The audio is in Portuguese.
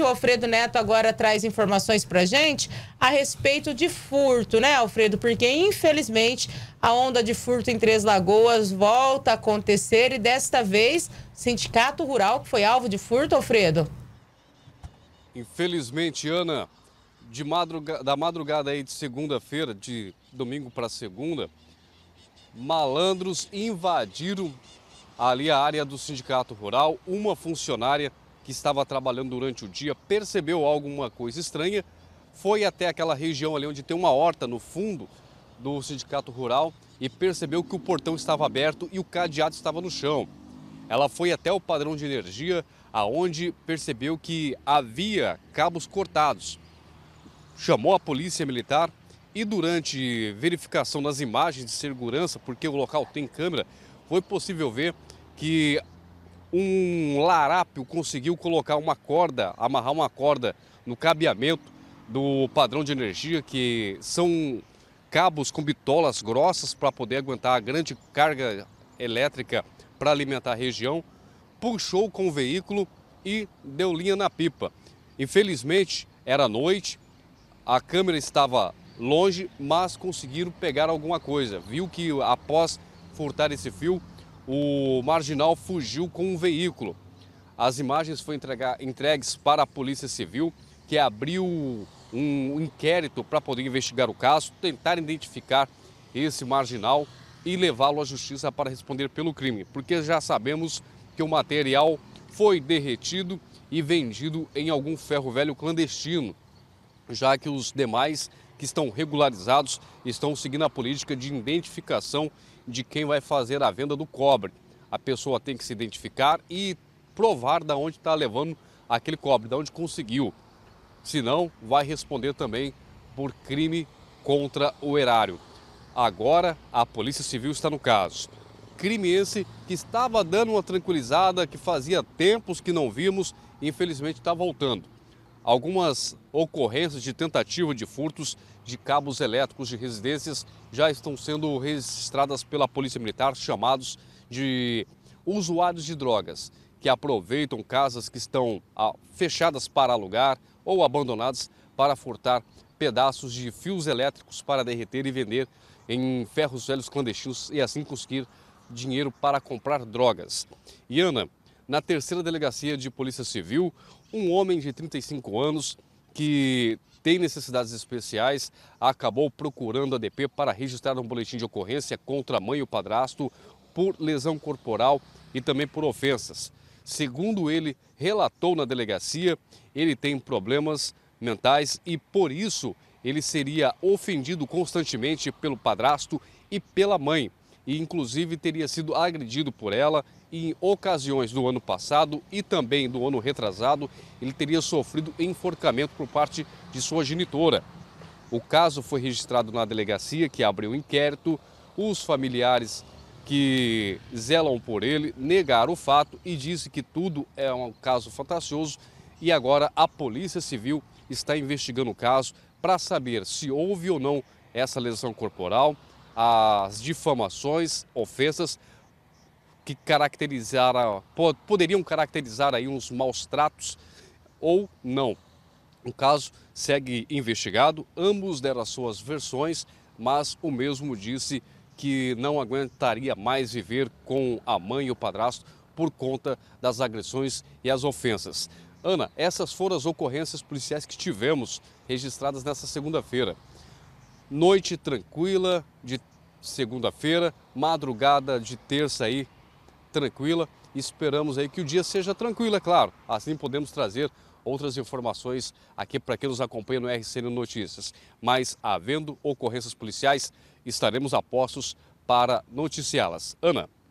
O Alfredo Neto agora traz informações para gente a respeito de furto, né, Alfredo? Porque, infelizmente, a onda de furto em Três Lagoas volta a acontecer e, desta vez, Sindicato Rural que foi alvo de furto, Alfredo? Infelizmente, Ana, de da madrugada aí de segunda-feira, de domingo para segunda, malandros invadiram ali a área do Sindicato Rural, uma funcionária que estava trabalhando durante o dia percebeu alguma coisa estranha, foi até aquela região ali onde tem uma horta no fundo do sindicato rural e percebeu que o portão estava aberto e o cadeado estava no chão. Ela foi até o padrão de energia, aonde percebeu que havia cabos cortados. Chamou a polícia militar e durante verificação das imagens de segurança, porque o local tem câmera, foi possível ver que um larápio conseguiu colocar uma corda, amarrar uma corda no cabeamento do padrão de energia, que são cabos com bitolas grossas para poder aguentar a grande carga elétrica para alimentar a região, puxou com o veículo e deu linha na pipa. Infelizmente, era noite, a câmera estava longe, mas conseguiram pegar alguma coisa. Viu que após furtar esse fio, o marginal fugiu com um veículo. As imagens foram entregar, entregues para a Polícia Civil, que abriu um inquérito para poder investigar o caso, tentar identificar esse marginal e levá-lo à justiça para responder pelo crime, porque já sabemos que o material foi derretido e vendido em algum ferro velho clandestino, já que os demais que estão regularizados estão seguindo a política de identificação de quem vai fazer a venda do cobre. A pessoa tem que se identificar e provar de onde está levando aquele cobre, de onde conseguiu. Senão, vai responder também por crime contra o erário. Agora, a Polícia Civil está no caso. Crime esse que estava dando uma tranquilizada, que fazia tempos que não vimos, infelizmente está voltando. Algumas ocorrências de tentativa de furtos de cabos elétricos de residências já estão sendo registradas pela Polícia Militar, chamados de usuários de drogas, que aproveitam casas que estão ah, fechadas para alugar ou abandonadas para furtar pedaços de fios elétricos para derreter e vender em ferros velhos clandestinos e assim conseguir dinheiro para comprar drogas. E Ana, na terceira delegacia de Polícia Civil, um homem de 35 anos que tem necessidades especiais acabou procurando a DP para registrar um boletim de ocorrência contra a mãe e o padrasto por lesão corporal e também por ofensas. Segundo ele relatou na delegacia, ele tem problemas mentais e por isso ele seria ofendido constantemente pelo padrasto e pela mãe e inclusive teria sido agredido por ela em ocasiões do ano passado e também do ano retrasado, ele teria sofrido enforcamento por parte de sua genitora. O caso foi registrado na delegacia que abriu o inquérito. Os familiares que zelam por ele negaram o fato e disse que tudo é um caso fantasioso e agora a Polícia Civil está investigando o caso para saber se houve ou não essa lesão corporal, as difamações, ofensas que caracterizaram, poderiam caracterizar aí uns maus tratos ou não. O caso segue investigado, ambos deram suas versões, mas o mesmo disse que não aguentaria mais viver com a mãe e o padrasto por conta das agressões e as ofensas. Ana, essas foram as ocorrências policiais que tivemos registradas nessa segunda-feira noite tranquila de segunda-feira, madrugada de terça aí tranquila. Esperamos aí que o dia seja tranquilo, é claro. Assim podemos trazer outras informações aqui para quem nos acompanha no RCN Notícias. Mas havendo ocorrências policiais, estaremos a postos para noticiá-las. Ana.